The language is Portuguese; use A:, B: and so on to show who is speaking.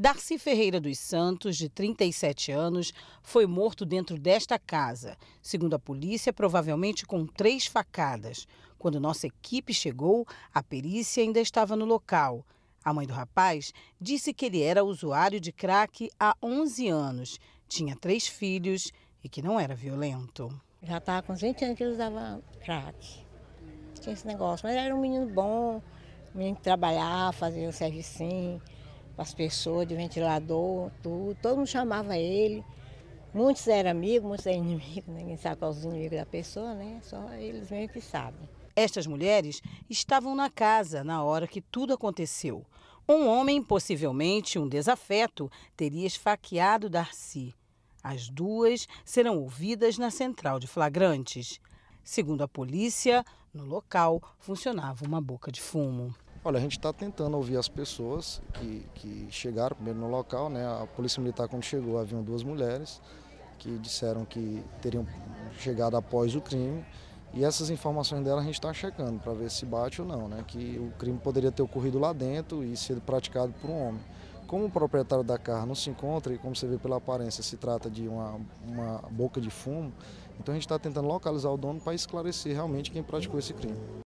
A: Darcy Ferreira dos Santos, de 37 anos, foi morto dentro desta casa, segundo a polícia, provavelmente com três facadas. Quando nossa equipe chegou, a perícia ainda estava no local. A mãe do rapaz disse que ele era usuário de crack há 11 anos, tinha três filhos e que não era violento.
B: Já estava com 20 anos que ele usava crack. Tinha esse negócio, mas era um menino bom, um menino que trabalhava, fazia o serviço com as pessoas, de ventilador, tudo. Todo mundo chamava ele. Muitos eram amigos, muitos eram inimigos. Né? Ninguém sabe quais os inimigos da pessoa, né? Só eles mesmo que sabem. Estas mulheres
A: estavam na casa na hora que tudo aconteceu. Um homem, possivelmente um desafeto, teria esfaqueado Darcy. As duas serão ouvidas na central de flagrantes. Segundo a polícia, no local funcionava uma boca de fumo.
C: Olha, a gente está tentando ouvir as pessoas que, que chegaram primeiro no local, né? A Polícia Militar, quando chegou, haviam duas mulheres que disseram que teriam chegado após o crime. E essas informações dela a gente está checando para ver se bate ou não, né? Que o crime poderia ter ocorrido lá dentro e sido praticado por um homem. Como o proprietário da carro não se encontra e como você vê pela aparência se trata de uma, uma boca de fumo, então a gente está tentando localizar o dono para esclarecer realmente quem praticou esse crime.